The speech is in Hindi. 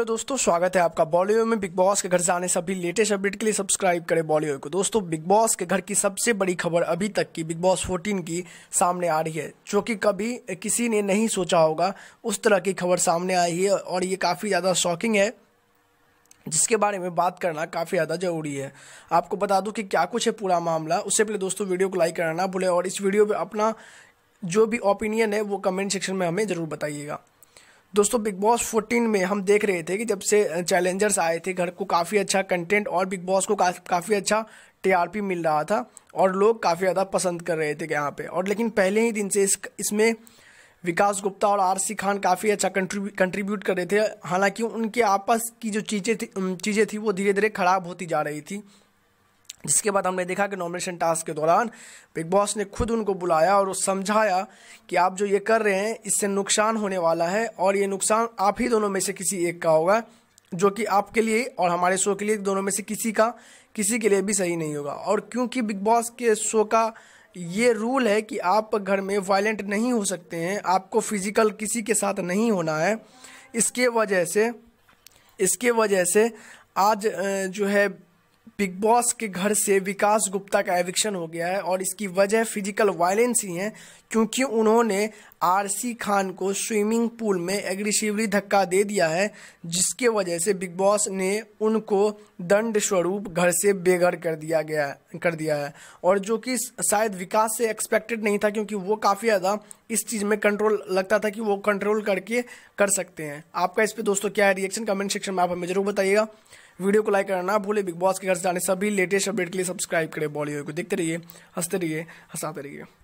हेलो दोस्तों स्वागत है आपका बॉलीवुड में बिग बॉस के घर से आने सभी लेटेस्ट अपडेट के लिए सब्सक्राइब करें बॉलीवुड को दोस्तों बिग बॉस के घर की सबसे बड़ी खबर अभी तक की बिग बॉस 14 की सामने आ रही है जो कि कभी किसी ने नहीं सोचा होगा उस तरह की खबर सामने आई है और ये काफ़ी ज़्यादा शॉकिंग है जिसके बारे में बात करना काफ़ी ज़्यादा ज़रूरी है आपको बता दूँ कि क्या कुछ है पूरा मामला उससे पहले दोस्तों वीडियो को लाइक करना ना भूलें और इस वीडियो पर अपना जो भी ओपिनियन है वो कमेंट सेक्शन में हमें ज़रूर बताइएगा दोस्तों बिग बॉस 14 में हम देख रहे थे कि जब से चैलेंजर्स आए थे घर को काफ़ी अच्छा कंटेंट और बिग बॉस को काफ़ी अच्छा टीआरपी मिल रहा था और लोग काफ़ी ज़्यादा पसंद कर रहे थे यहाँ पे और लेकिन पहले ही दिन से इस इसमें विकास गुप्ता और आरसी खान काफ़ी अच्छा कंट्रीब्यूट कर रहे थे हालांकि उनके आपस की जो चीज़ें थी चीज़ें थी वो धीरे धीरे ख़राब होती जा रही थी जिसके बाद हमने देखा कि नॉमिनेशन टास्क के दौरान बिग बॉस ने खुद उनको बुलाया और समझाया कि आप जो ये कर रहे हैं इससे नुकसान होने वाला है और ये नुकसान आप ही दोनों में से किसी एक का होगा जो कि आपके लिए और हमारे शो के लिए दोनों में से किसी का किसी के लिए भी सही नहीं होगा और क्योंकि बिग बॉस के शो का ये रूल है कि आप घर में वायलेंट नहीं हो सकते हैं आपको फिजिकल किसी के साथ नहीं होना है इसके वजह से इसके वजह से आज जो है बिग बॉस के घर से विकास गुप्ता का एविक्शन हो गया है और इसकी वजह फिजिकल वायलेंस ही है क्योंकि उन्होंने आरसी खान को स्विमिंग पूल में एग्रेसिवली धक्का दे दिया है जिसके वजह से बिग बॉस ने उनको दंड स्वरूप घर से बेघर कर दिया गया कर दिया है और जो कि शायद विकास से एक्सपेक्टेड नहीं था क्योंकि वो काफ़ी ज़्यादा इस चीज़ में कंट्रोल लगता था कि वो कंट्रोल करके कर सकते हैं आपका इस पर दोस्तों क्या है रिएक्शन कमेंट सेक्शन में आप हमें जरूर बताइएगा वीडियो को लाइक करना ना भूले बिग बॉस के घर से आने सभी लेटेस्ट अपडेट के लिए सब्सक्राइब करें बॉलीवुड को देखते रहिए हंसते रहिए हंसाते रहिए